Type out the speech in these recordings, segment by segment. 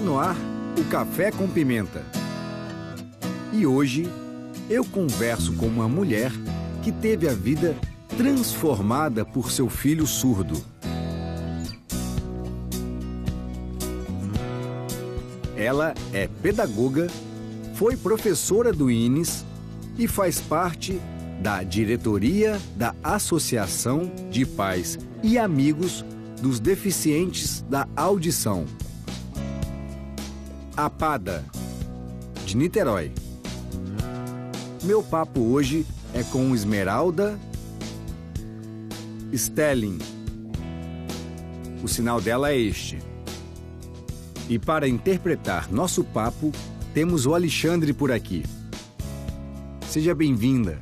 Está no ar o Café com Pimenta. E hoje eu converso com uma mulher que teve a vida transformada por seu filho surdo. Ela é pedagoga, foi professora do INES e faz parte da diretoria da Associação de Pais e Amigos dos Deficientes da Audição. Apada, de Niterói. Meu papo hoje é com Esmeralda Stelling. O sinal dela é este. E para interpretar nosso papo, temos o Alexandre por aqui. Seja bem-vinda.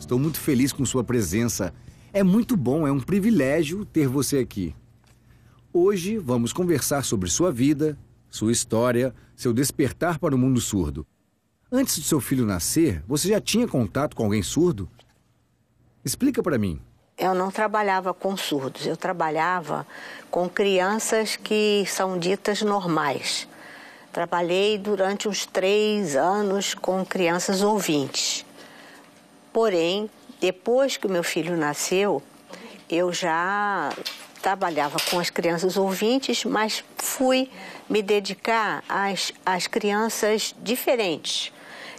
Estou muito feliz com sua presença. É muito bom, é um privilégio ter você aqui. Hoje vamos conversar sobre sua vida, sua história, seu despertar para o mundo surdo. Antes do seu filho nascer, você já tinha contato com alguém surdo? Explica para mim. Eu não trabalhava com surdos, eu trabalhava com crianças que são ditas normais. Trabalhei durante uns três anos com crianças ouvintes. Porém, depois que o meu filho nasceu, eu já trabalhava com as crianças ouvintes, mas fui me dedicar às, às crianças diferentes.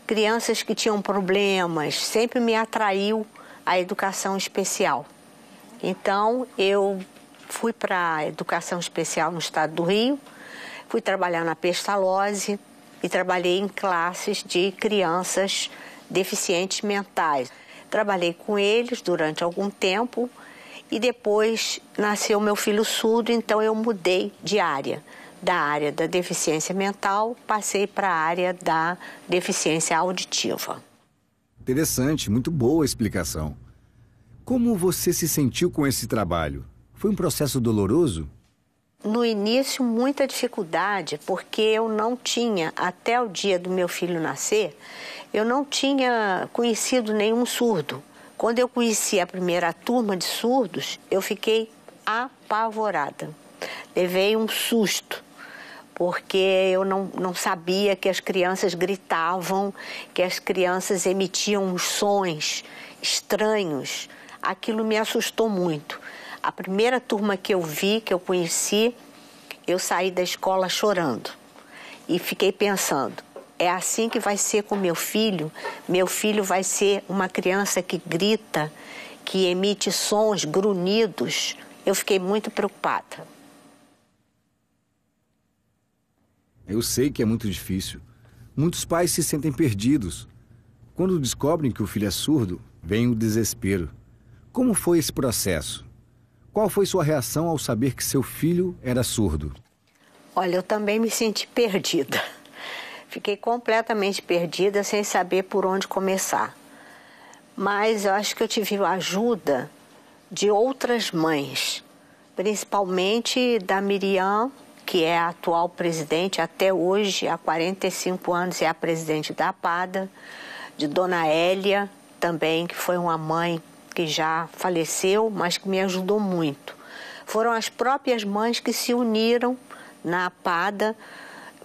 Crianças que tinham problemas, sempre me atraiu a educação especial. Então, eu fui para a educação especial no estado do Rio, fui trabalhar na Pestalozzi e trabalhei em classes de crianças deficientes mentais. Trabalhei com eles durante algum tempo e depois nasceu meu filho surdo, então eu mudei de área. Da área da deficiência mental, passei para a área da deficiência auditiva. Interessante, muito boa a explicação. Como você se sentiu com esse trabalho? Foi um processo doloroso? no início muita dificuldade, porque eu não tinha, até o dia do meu filho nascer, eu não tinha conhecido nenhum surdo. Quando eu conheci a primeira turma de surdos, eu fiquei apavorada. Levei um susto, porque eu não, não sabia que as crianças gritavam, que as crianças emitiam uns sons estranhos. Aquilo me assustou muito. A primeira turma que eu vi, que eu conheci, eu saí da escola chorando e fiquei pensando: é assim que vai ser com meu filho. Meu filho vai ser uma criança que grita, que emite sons grunhidos. Eu fiquei muito preocupada. Eu sei que é muito difícil. Muitos pais se sentem perdidos. Quando descobrem que o filho é surdo, vem o desespero. Como foi esse processo? Qual foi sua reação ao saber que seu filho era surdo? Olha, eu também me senti perdida. Fiquei completamente perdida, sem saber por onde começar. Mas eu acho que eu tive a ajuda de outras mães, principalmente da Miriam, que é a atual presidente, até hoje, há 45 anos, é a presidente da APADA, de Dona Hélia, também, que foi uma mãe que já faleceu, mas que me ajudou muito. Foram as próprias mães que se uniram na APADA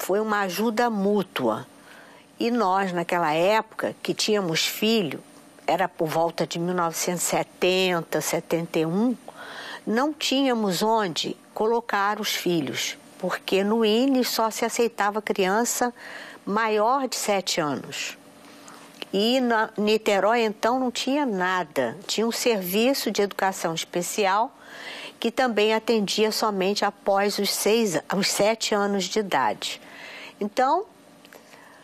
foi uma ajuda mútua. E nós, naquela época, que tínhamos filho, era por volta de 1970, 71, não tínhamos onde colocar os filhos, porque no INE só se aceitava criança maior de 7 anos. E na Niterói, então, não tinha nada. Tinha um serviço de educação especial que também atendia somente após os, seis, os sete anos de idade. Então,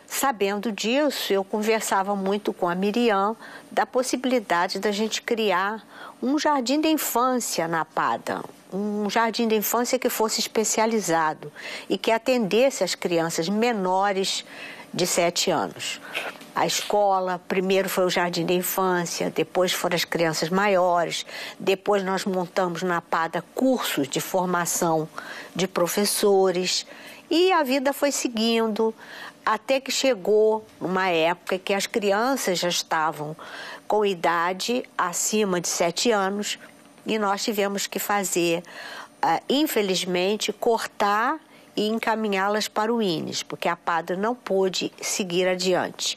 sabendo disso, eu conversava muito com a Miriam da possibilidade da gente criar um jardim de infância na Pada, um jardim de infância que fosse especializado e que atendesse as crianças menores de sete anos. A escola, primeiro foi o jardim de infância, depois foram as crianças maiores, depois nós montamos na PADA cursos de formação de professores e a vida foi seguindo, até que chegou uma época que as crianças já estavam com idade acima de 7 anos e nós tivemos que fazer, ah, infelizmente, cortar e encaminhá-las para o INES, porque a padre não pôde seguir adiante.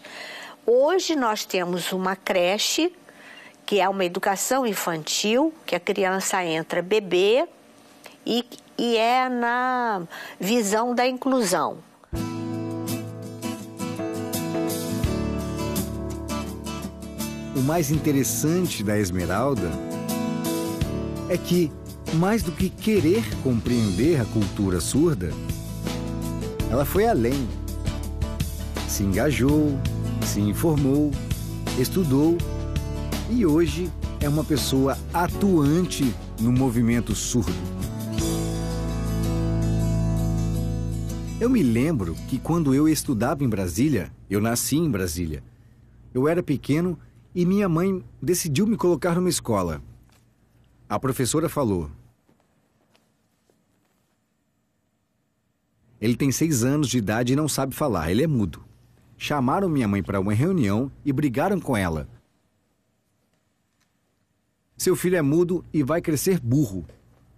Hoje nós temos uma creche, que é uma educação infantil, que a criança entra bebê e e é na visão da inclusão. O mais interessante da Esmeralda é que, mais do que querer compreender a cultura surda, ela foi além. Se engajou, se informou, estudou e hoje é uma pessoa atuante no movimento surdo. Eu me lembro que quando eu estudava em Brasília, eu nasci em Brasília. Eu era pequeno e minha mãe decidiu me colocar numa escola. A professora falou: Ele tem seis anos de idade e não sabe falar, ele é mudo. Chamaram minha mãe para uma reunião e brigaram com ela. Seu filho é mudo e vai crescer burro.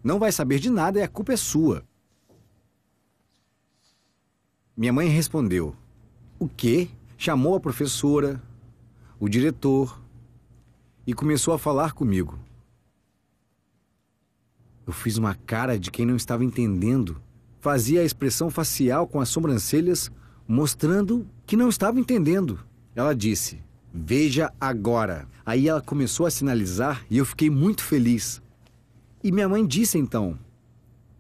Não vai saber de nada e a culpa é sua. Minha mãe respondeu: O quê? Chamou a professora, o diretor e começou a falar comigo. Eu fiz uma cara de quem não estava entendendo. Fazia a expressão facial com as sobrancelhas, mostrando que não estava entendendo. Ela disse: Veja agora. Aí ela começou a sinalizar e eu fiquei muito feliz. E minha mãe disse então: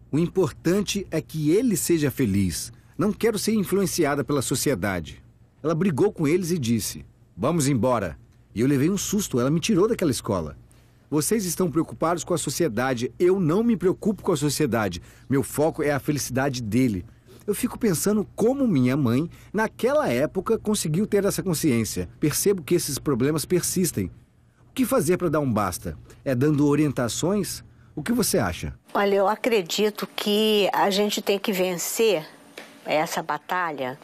O importante é que ele seja feliz não quero ser influenciada pela sociedade. Ela brigou com eles e disse: Vamos embora. E eu levei um susto, ela me tirou daquela escola. Vocês estão preocupados com a sociedade. Eu não me preocupo com a sociedade. Meu foco é a felicidade dele. Eu fico pensando como minha mãe, naquela época, conseguiu ter essa consciência. Percebo que esses problemas persistem. O que fazer para dar um basta? É dando orientações? O que você acha? Olha, eu acredito que a gente tem que vencer é essa batalha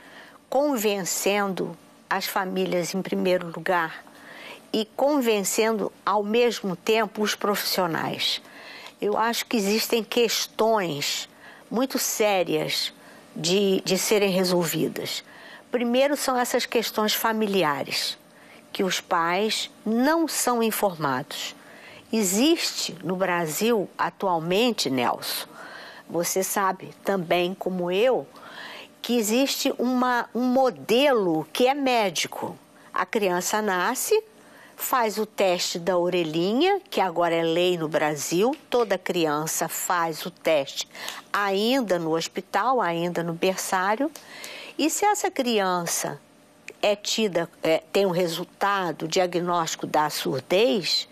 convencendo as famílias em primeiro lugar e convencendo ao mesmo tempo os profissionais. Eu acho que existem questões muito sérias de, de serem resolvidas. Primeiro são essas questões familiares, que os pais não são informados. Existe no Brasil atualmente, Nelson, você sabe também como eu, que existe uma, um modelo que é médico. A criança nasce, faz o teste da orelhinha, que agora é lei no Brasil, toda criança faz o teste ainda no hospital, ainda no berçário. E se essa criança é tida, é, tem um resultado diagnóstico da surdez,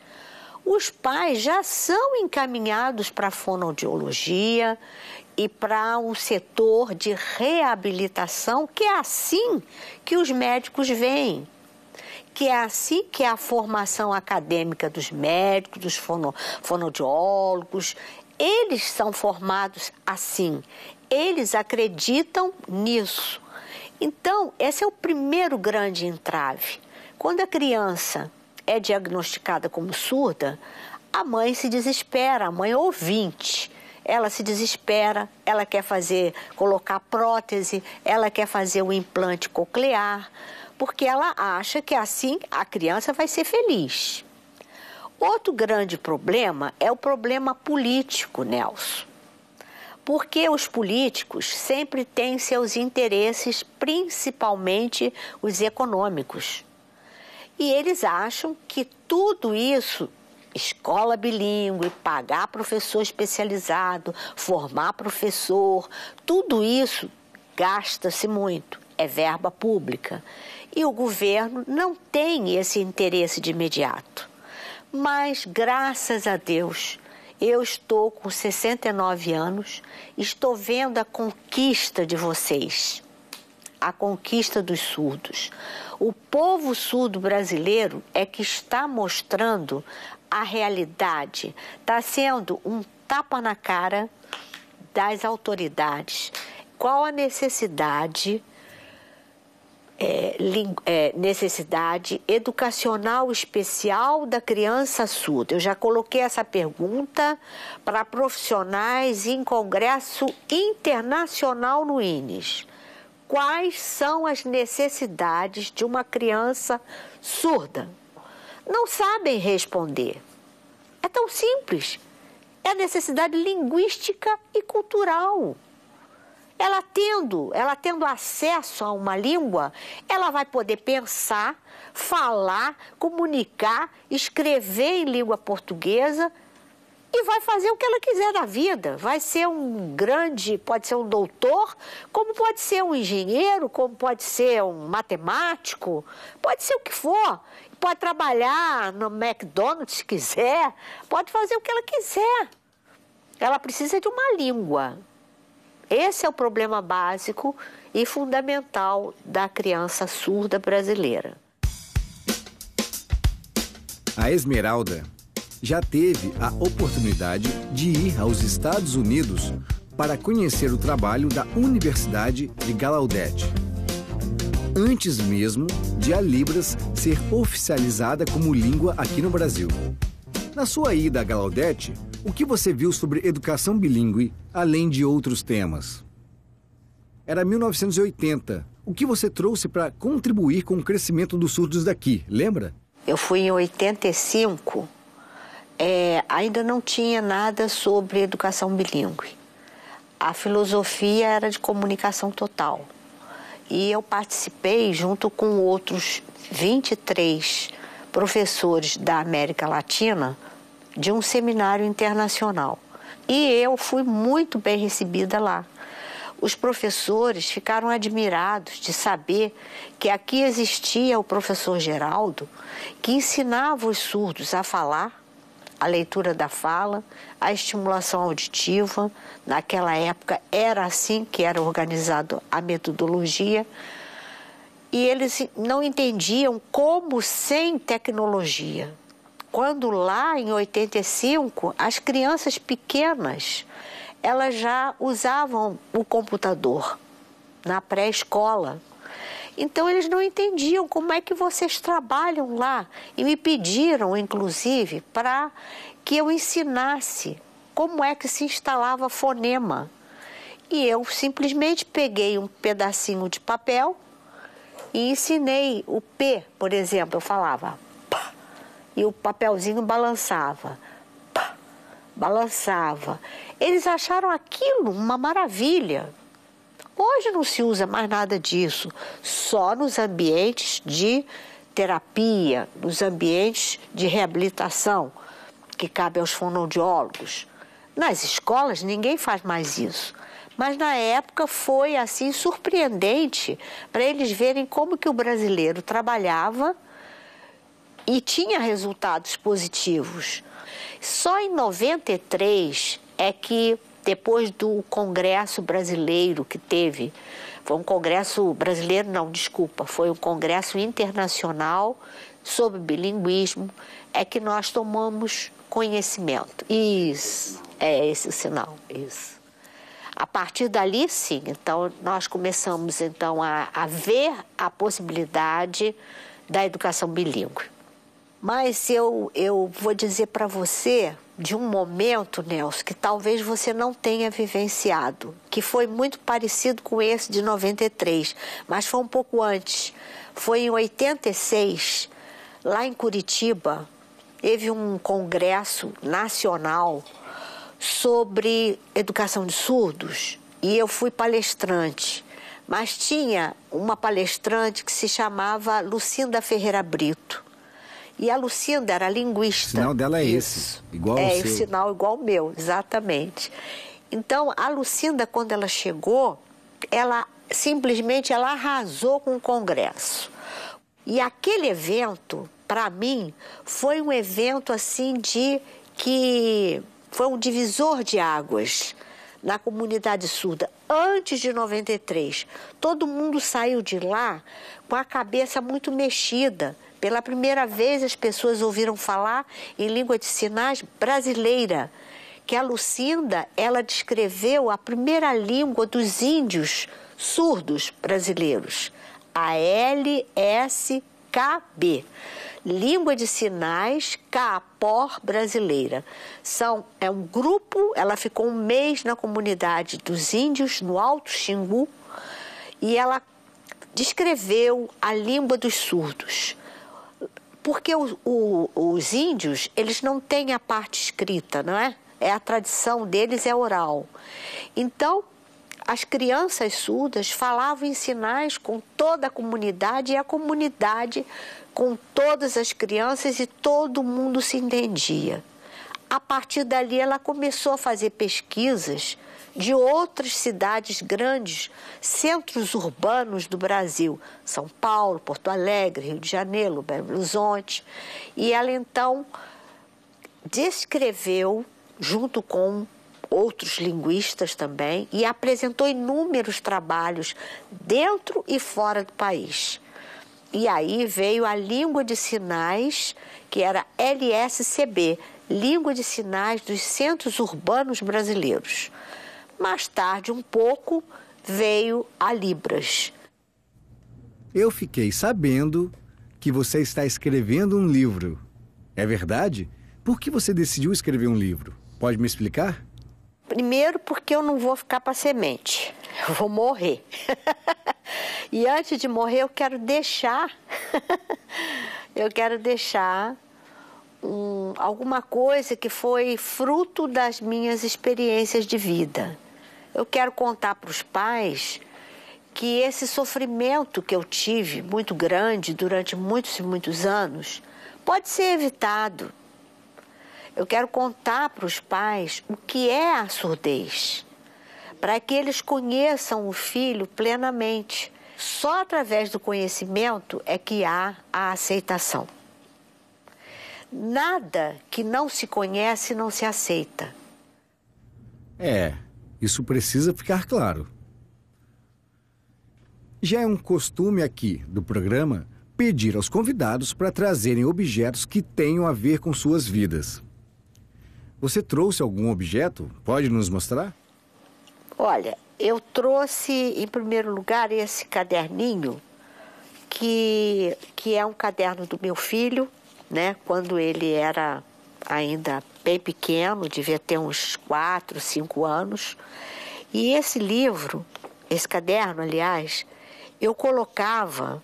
os pais já são encaminhados para a fonoaudiologia, e para o setor de reabilitação, que é assim que os médicos veem que é assim que é a formação acadêmica dos médicos, dos fono, fonodiólogos. Eles são formados assim, eles acreditam nisso. Então, esse é o primeiro grande entrave. Quando a criança é diagnosticada como surda, a mãe se desespera, a mãe é ouvinte ela se desespera, ela quer fazer, colocar prótese, ela quer fazer o implante coclear, porque ela acha que assim a criança vai ser feliz. Outro grande problema é o problema político, Nelson. Porque os políticos sempre têm seus interesses, principalmente os econômicos. E eles acham que tudo isso escola bilíngue, pagar professor especializado, formar professor, tudo isso gasta-se muito, é verba pública. E o governo não tem esse interesse de imediato. Mas, graças a Deus, eu estou com 69 anos, estou vendo a conquista de vocês, a conquista dos surdos. O povo surdo brasileiro é que está mostrando a realidade, está sendo um tapa na cara das autoridades. Qual a necessidade? É, é, necessidade educacional especial da criança surda? Eu já coloquei essa pergunta para profissionais em congresso internacional no INES. Quais são as necessidades de uma criança surda? não sabem responder. É tão simples. É necessidade linguística e cultural. Ela tendo, ela tendo acesso a uma língua, ela vai poder pensar, falar, comunicar, escrever em língua portuguesa e vai fazer o que ela quiser da vida. Vai ser um grande, pode ser um doutor, como pode ser um engenheiro, como pode ser um matemático, pode ser o que for pode trabalhar no McDonald's se quiser, pode fazer o que ela quiser. Ela precisa de uma língua. Esse é o problema básico e fundamental da criança surda brasileira. A Esmeralda já teve a oportunidade de ir aos Estados Unidos para conhecer o trabalho da Universidade de Gallaudet antes mesmo de a Libras ser oficializada como língua aqui no Brasil. Na sua ida a Galaudete, o que você viu sobre educação bilíngue, além de outros temas? Era 1980. O que você trouxe para contribuir com o crescimento dos surdos daqui, lembra? Eu fui em 85. É, ainda não tinha nada sobre educação bilíngue. A filosofia era de comunicação total e eu participei junto com outros 23 professores da América Latina de um seminário internacional. E eu fui muito bem recebida lá. Os professores ficaram admirados de saber que aqui existia o professor Geraldo, que ensinava os surdos a falar a leitura da fala, a estimulação auditiva. Naquela época era assim que era organizado a metodologia. E eles não entendiam como sem tecnologia. Quando lá em 85, as crianças pequenas, elas já usavam o computador na pré-escola, então eles não entendiam como é que vocês trabalham lá e me pediram, inclusive, para que eu ensinasse como é que se instalava fonema. E eu simplesmente peguei um pedacinho de papel e ensinei o P, por exemplo, eu falava pá, e o papelzinho balançava. Pá, balançava. Eles acharam aquilo uma maravilha. Hoje não se usa mais nada disso, só nos ambientes de terapia, nos ambientes de reabilitação, que cabe aos fonoaudiólogos. Nas escolas ninguém faz mais isso. Mas na época foi assim surpreendente para eles verem como que o brasileiro trabalhava e tinha resultados positivos. Só em 93 é que depois do Congresso Brasileiro que teve, foi um Congresso brasileiro, não, desculpa, foi um Congresso internacional sobre bilinguismo, é que nós tomamos conhecimento. Isso, é esse o sinal, isso. A partir dali, sim, então nós começamos então a, a ver a possibilidade da educação bilíngue. Mas eu, eu vou dizer para você de um momento, Nelson, que talvez você não tenha vivenciado, que foi muito parecido com esse de 93, mas foi um pouco antes. Foi em 86, lá em Curitiba, teve um congresso nacional sobre educação de surdos e eu fui palestrante. Mas tinha uma palestrante que se chamava Lucinda Ferreira Brito. E a Lucinda era linguista. O sinal dela é Isso. esse, igual É, o sinal igual o meu, exatamente. Então, a Lucinda, quando ela chegou, ela simplesmente ela arrasou com o Congresso. E aquele evento, para mim, foi um evento assim de que foi um divisor de águas na comunidade surda antes de 93. Todo mundo saiu de lá com a cabeça muito mexida, pela primeira vez, as pessoas ouviram falar em língua de sinais brasileira, que a Lucinda ela descreveu a primeira língua dos índios surdos brasileiros, a LSKB. Língua de Sinais capor Brasileira. São, é um grupo, ela ficou um mês na comunidade dos índios, no Alto Xingu, e ela descreveu a língua dos surdos. Porque o, o, os índios, eles não têm a parte escrita, não é? é a tradição deles é oral. Então, as crianças surdas falavam em sinais com toda a comunidade e a comunidade com todas as crianças e todo mundo se entendia. A partir dali, ela começou a fazer pesquisas de outras cidades grandes, centros urbanos do Brasil, São Paulo, Porto Alegre, Rio de Janeiro, Belo Horizonte. E ela então descreveu, junto com outros linguistas também, e apresentou inúmeros trabalhos dentro e fora do país. E aí veio a língua de sinais, que era LSCB, Língua de Sinais dos Centros Urbanos Brasileiros. Mais tarde, um pouco, veio a Libras. Eu fiquei sabendo que você está escrevendo um livro. É verdade? Por que você decidiu escrever um livro? Pode me explicar? Primeiro, porque eu não vou ficar para semente. Eu vou morrer. e antes de morrer, eu quero deixar. eu quero deixar um, alguma coisa que foi fruto das minhas experiências de vida. Eu quero contar para os pais que esse sofrimento que eu tive, muito grande, durante muitos e muitos anos, pode ser evitado. Eu quero contar para os pais o que é a surdez, para que eles conheçam o filho plenamente. Só através do conhecimento é que há a aceitação. Nada que não se conhece não se aceita. É, isso precisa ficar claro. Já é um costume aqui do programa pedir aos convidados para trazerem objetos que tenham a ver com suas vidas. Você trouxe algum objeto? Pode nos mostrar? Olha, eu trouxe em primeiro lugar esse caderninho que que é um caderno do meu filho, né, quando ele era ainda bem pequeno, devia ter uns 4, 5 anos. E esse livro, esse caderno, aliás, eu colocava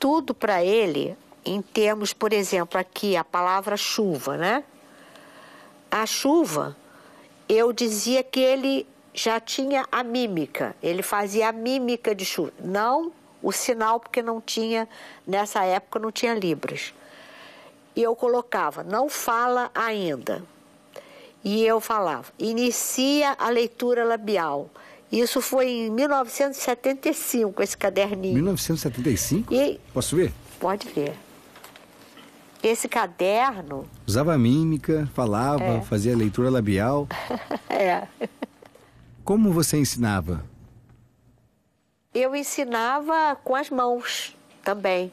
tudo para ele em termos, por exemplo, aqui a palavra chuva, né? A chuva, eu dizia que ele já tinha a mímica, ele fazia a mímica de chuva, não o sinal, porque não tinha, nessa época não tinha Libras e eu colocava, não fala ainda. E eu falava, inicia a leitura labial. Isso foi em 1975, esse caderninho. 1975? E... Posso ver? Pode ver. Esse caderno. Usava mímica, falava, é. fazia leitura labial. é. Como você ensinava? Eu ensinava com as mãos também,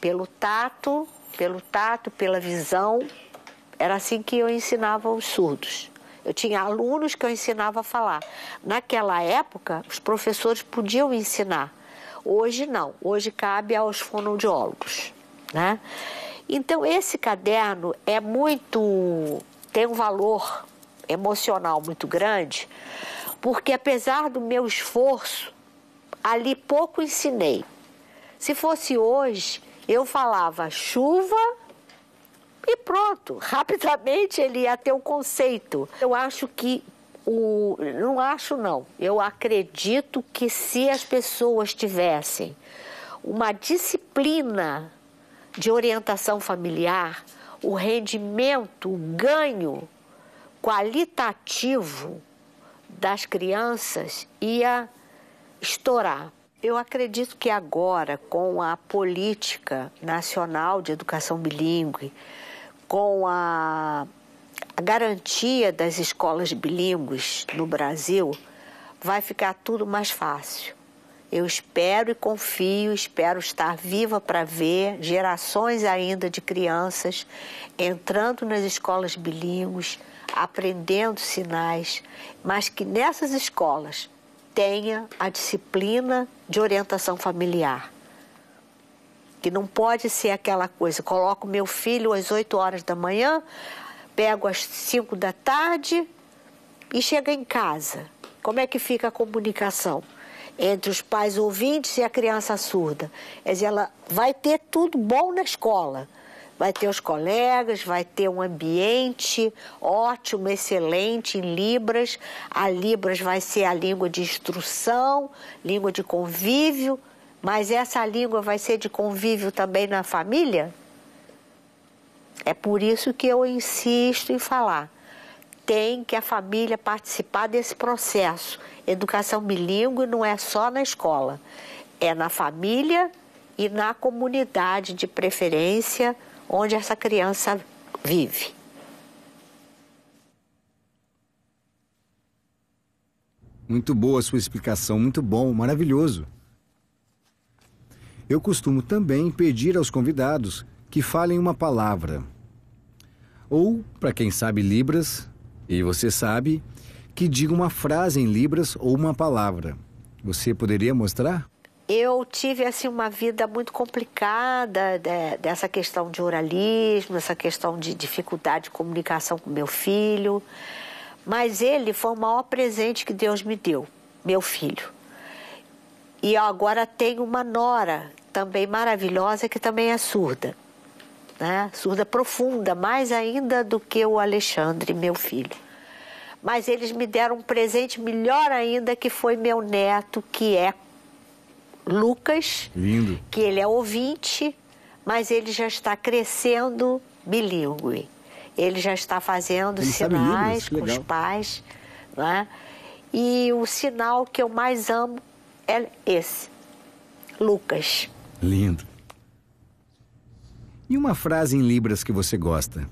pelo tato pelo tato, pela visão. Era assim que eu ensinava os surdos. Eu tinha alunos que eu ensinava a falar. Naquela época, os professores podiam ensinar. Hoje não. Hoje cabe aos fonoaudiólogos, né? Então esse caderno é muito tem um valor emocional muito grande, porque apesar do meu esforço, ali pouco ensinei. Se fosse hoje, eu falava chuva e pronto. Rapidamente ele ia ter o um conceito. Eu acho que o, não acho não. Eu acredito que se as pessoas tivessem uma disciplina de orientação familiar, o rendimento, o ganho qualitativo das crianças ia estourar. Eu acredito que agora, com a política nacional de educação bilíngue, com a, a, garantia das escolas bilíngues no Brasil, vai ficar tudo mais fácil. Eu espero e confio, espero estar viva para ver gerações ainda de crianças entrando nas escolas bilíngues, aprendendo sinais, mas que nessas escolas tenha a disciplina de orientação familiar. Que não pode ser aquela coisa, coloco meu filho às 8 horas da manhã, pego às 5 da tarde e chega em casa. Como é que fica a comunicação? entre os pais ouvintes e a criança surda. Quer dizer, ela vai ter tudo bom na escola, vai ter os colegas, vai ter um ambiente ótimo, excelente em Libras. A Libras vai ser a língua de instrução, língua de convívio, mas essa língua vai ser de convívio também na família? É por isso que eu insisto em falar. Tem que a família participar desse processo. Educação bilíngue não é só na escola, é na família e na comunidade, de preferência onde essa criança vive. Muito boa a sua explicação, muito bom, maravilhoso. Eu costumo também pedir aos convidados que falem uma palavra. Ou, para quem sabe Libras, e você sabe, que diga uma frase em Libras ou uma palavra. Você poderia mostrar? eu tive assim uma vida muito complicada dessa questão de oralismo, essa questão de dificuldade de comunicação com meu filho. Mas ele foi o maior presente que Deus me deu, meu filho. E agora tenho uma nora também maravilhosa que também é surda. Né? Surda profunda, mais ainda do que o Alexandre, meu filho. Mas eles me deram um presente melhor ainda que foi meu neto, que é Lucas, Lindo. que ele é ouvinte, mas ele já está crescendo bilíngue. Ele já está fazendo ele sinais com os pais, né? E o sinal que eu mais amo é esse, Lucas. Lindo. E uma frase em libras que você gosta?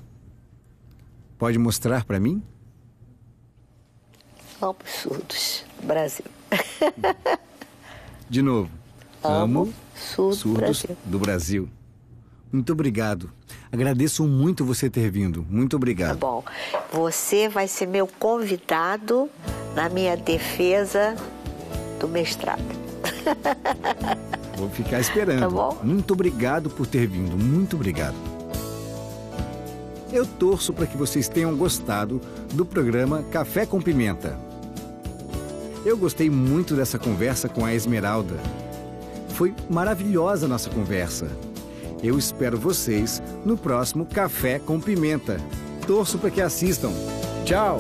Pode mostrar para mim? Absurdos, Brasil. De novo. Amo, Sul Surdos Brasil. do Brasil. Muito obrigado. Agradeço muito você ter vindo. Muito tá obrigado. Tá bom. Você vai ser meu convidado na minha defesa do mestrado. Vou ficar esperando. Tá bom? Muito obrigado por ter vindo. Muito obrigado. Eu torço para que vocês tenham gostado do programa Café com Pimenta. Eu gostei muito dessa conversa com a Esmeralda. Foi maravilhosa a nossa conversa. Eu espero vocês no próximo Café com Pimenta. Torço para que assistam. Tchau!